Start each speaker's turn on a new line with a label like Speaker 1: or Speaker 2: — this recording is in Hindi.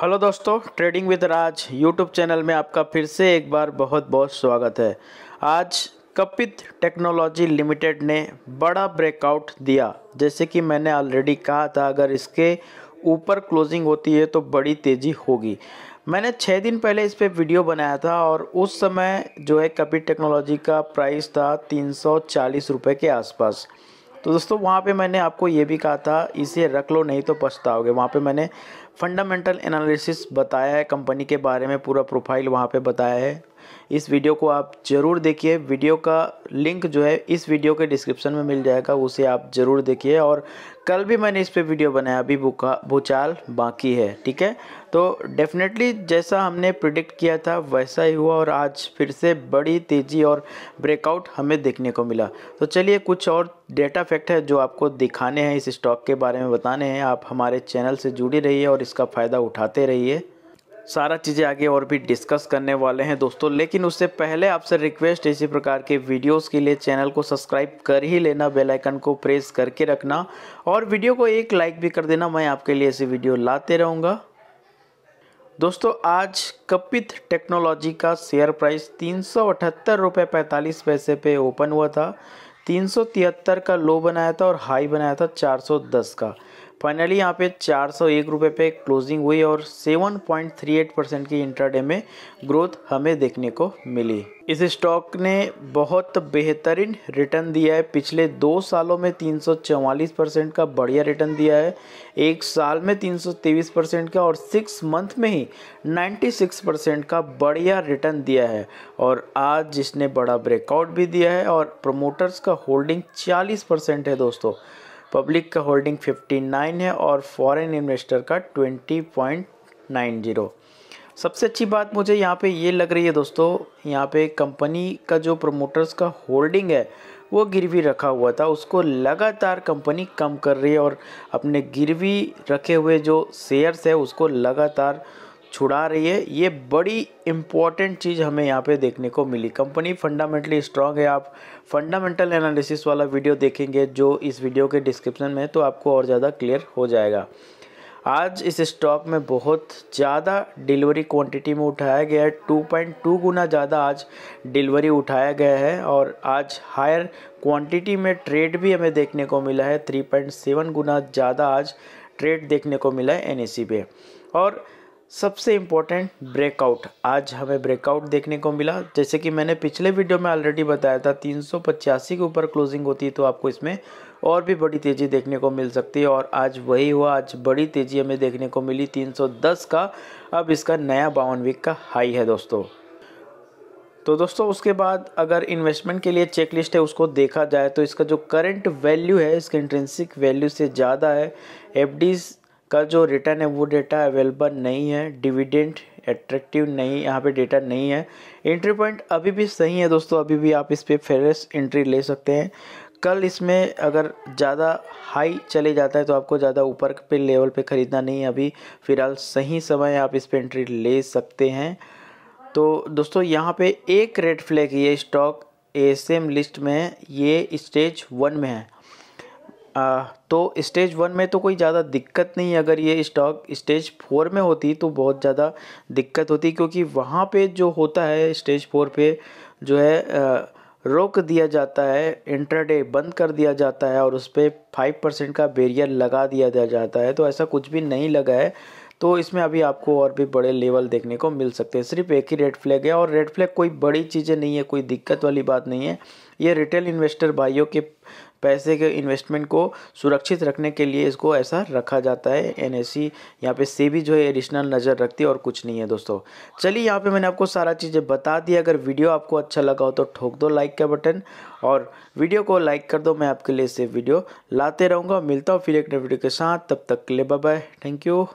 Speaker 1: हेलो दोस्तों trading with Raj YouTube channel में आपका फिर से एक बार बहुत बहुत स्वागत है आज कपित टेक्नोलॉजी लिमिटेड ने बड़ा ब्रेकआउट दिया जैसे कि मैंने ऑलरेडी कहा था अगर इसके ऊपर क्लोजिंग होती है तो बड़ी तेज़ी होगी मैंने छः दिन पहले इस पर वीडियो बनाया था और उस समय जो है कपित टेक्नोलॉजी का प्राइस था तीन सौ के आसपास तो दोस्तों वहाँ पे मैंने आपको ये भी कहा था इसे रख लो नहीं तो पछताओगे वहाँ पे मैंने फंडामेंटल एनालिसिस बताया है कंपनी के बारे में पूरा प्रोफाइल वहाँ पे बताया है इस वीडियो को आप ज़रूर देखिए वीडियो का लिंक जो है इस वीडियो के डिस्क्रिप्शन में मिल जाएगा उसे आप ज़रूर देखिए और कल भी मैंने इस पर वीडियो बनाया अभी भूखा भूचाल बाकी है ठीक है तो डेफिनेटली जैसा हमने प्रिडिक्ट किया था वैसा ही हुआ और आज फिर से बड़ी तेज़ी और ब्रेकआउट हमें देखने को मिला तो चलिए कुछ और डेटा फैक्ट है जो आपको दिखाने हैं इस स्टॉक के बारे में बताने हैं आप हमारे चैनल से जुड़ी रहिए और इसका फ़ायदा उठाते रहिए सारा चीज़ें आगे और भी डिस्कस करने वाले हैं दोस्तों लेकिन उससे पहले आपसे रिक्वेस्ट इसी प्रकार के वीडियोस के लिए चैनल को सब्सक्राइब कर ही लेना बेल आइकन को प्रेस करके रखना और वीडियो को एक लाइक भी कर देना मैं आपके लिए ऐसी वीडियो लाते रहूँगा दोस्तों आज कपित टेक्नोलॉजी का शेयर प्राइस तीन सौ पैसे पे ओपन हुआ था तीन का लो बनाया था और हाई बनाया था चार का फाइनली यहाँ पे चार सौ एक रुपये पे क्लोजिंग हुई और 7.38 परसेंट की इंट्राडे में ग्रोथ हमें देखने को मिली इस स्टॉक ने बहुत बेहतरीन रिटर्न दिया है पिछले दो सालों में 344 परसेंट का बढ़िया रिटर्न दिया है एक साल में 323 परसेंट का और सिक्स मंथ में ही 96 परसेंट का बढ़िया रिटर्न दिया है और आज जिसने बड़ा ब्रेकआउट भी दिया है और प्रोमोटर्स का होल्डिंग 40 परसेंट है दोस्तों पब्लिक का होल्डिंग 59 है और फॉरेन इन्वेस्टर का 20.90 सबसे अच्छी बात मुझे यहाँ पे ये लग रही है दोस्तों यहाँ पे कंपनी का जो प्रमोटर्स का होल्डिंग है वो गिरवी रखा हुआ था उसको लगातार कंपनी कम कर रही है और अपने गिरवी रखे हुए जो शेयर्स है उसको लगातार छुड़ा रही है ये बड़ी इंपॉर्टेंट चीज़ हमें यहाँ पे देखने को मिली कंपनी फंडामेंटली स्ट्रांग है आप फंडामेंटल एनालिसिस वाला वीडियो देखेंगे जो इस वीडियो के डिस्क्रिप्शन में है तो आपको और ज़्यादा क्लियर हो जाएगा आज इस स्टॉक में बहुत ज़्यादा डिलीवरी क्वांटिटी में उठाया गया है 2.2 गुना ज़्यादा आज डिलीवरी उठाया गया है और आज हायर क्वांटिटी में ट्रेड भी हमें देखने को मिला है 3.7 गुना ज़्यादा आज ट्रेड देखने को मिला है एन पे और सबसे इम्पोर्टेंट ब्रेकआउट आज हमें ब्रेकआउट देखने को मिला जैसे कि मैंने पिछले वीडियो में ऑलरेडी बताया था तीन के ऊपर क्लोजिंग होती है तो आपको इसमें और भी बड़ी तेज़ी देखने को मिल सकती है और आज वही हुआ आज बड़ी तेज़ी हमें देखने को मिली 310 का अब इसका नया बावन वीक का हाई है दोस्तों तो दोस्तों उसके बाद अगर इन्वेस्टमेंट के लिए चेक लिस्ट है उसको देखा जाए तो इसका जो करंट वैल्यू है इसके इंट्रेंसिक वैल्यू से ज़्यादा है एफ का जो रिटर्न है वो डेटा अवेलेबल नहीं है डिविडेंट एट्रैक्टिव नहीं यहाँ पे डेटा नहीं है एंट्री पॉइंट अभी भी सही है दोस्तों अभी भी आप इस पर फेरेस एंट्री ले सकते हैं कल इसमें अगर ज़्यादा हाई चले जाता है तो आपको ज़्यादा ऊपर पे लेवल पे ख़रीदना नहीं है अभी फ़िलहाल सही समय आप इस पर एंट्री ले सकते हैं तो दोस्तों यहाँ पर एक रेड फ्लैग ये स्टॉक ए लिस्ट में है ये स्टेज वन में है तो स्टेज वन में तो कोई ज़्यादा दिक्कत नहीं है अगर ये स्टॉक स्टेज फोर में होती तो बहुत ज़्यादा दिक्कत होती क्योंकि वहाँ पे जो होता है स्टेज फोर पे जो है रोक दिया जाता है इंटरडे बंद कर दिया जाता है और उस पर फाइव परसेंट का बेरियर लगा दिया जाता है तो ऐसा कुछ भी नहीं लगा है तो इसमें अभी आपको और भी बड़े लेवल देखने को मिल सकते हैं सिर्फ एक ही रेड फ्लैग है और रेड फ्लैग कोई बड़ी चीज़ें नहीं है कोई दिक्कत वाली बात नहीं है ये रिटेल इन्वेस्टर भाइयों के पैसे के इन्वेस्टमेंट को सुरक्षित रखने के लिए इसको ऐसा रखा जाता है एन एस सी यहाँ पर सेबी जो है एडिशनल नज़र रखती है और कुछ नहीं है दोस्तों चलिए यहाँ पर मैंने आपको सारा चीज़ें बता दी अगर वीडियो आपको अच्छा लगा हो तो ठोक दो लाइक का बटन और वीडियो को लाइक कर दो मैं आपके लिए से वीडियो लाते रहूँगा मिलता हूँ फिर एक नए वीडियो के साथ तब तक के लिए बाय थैंक यू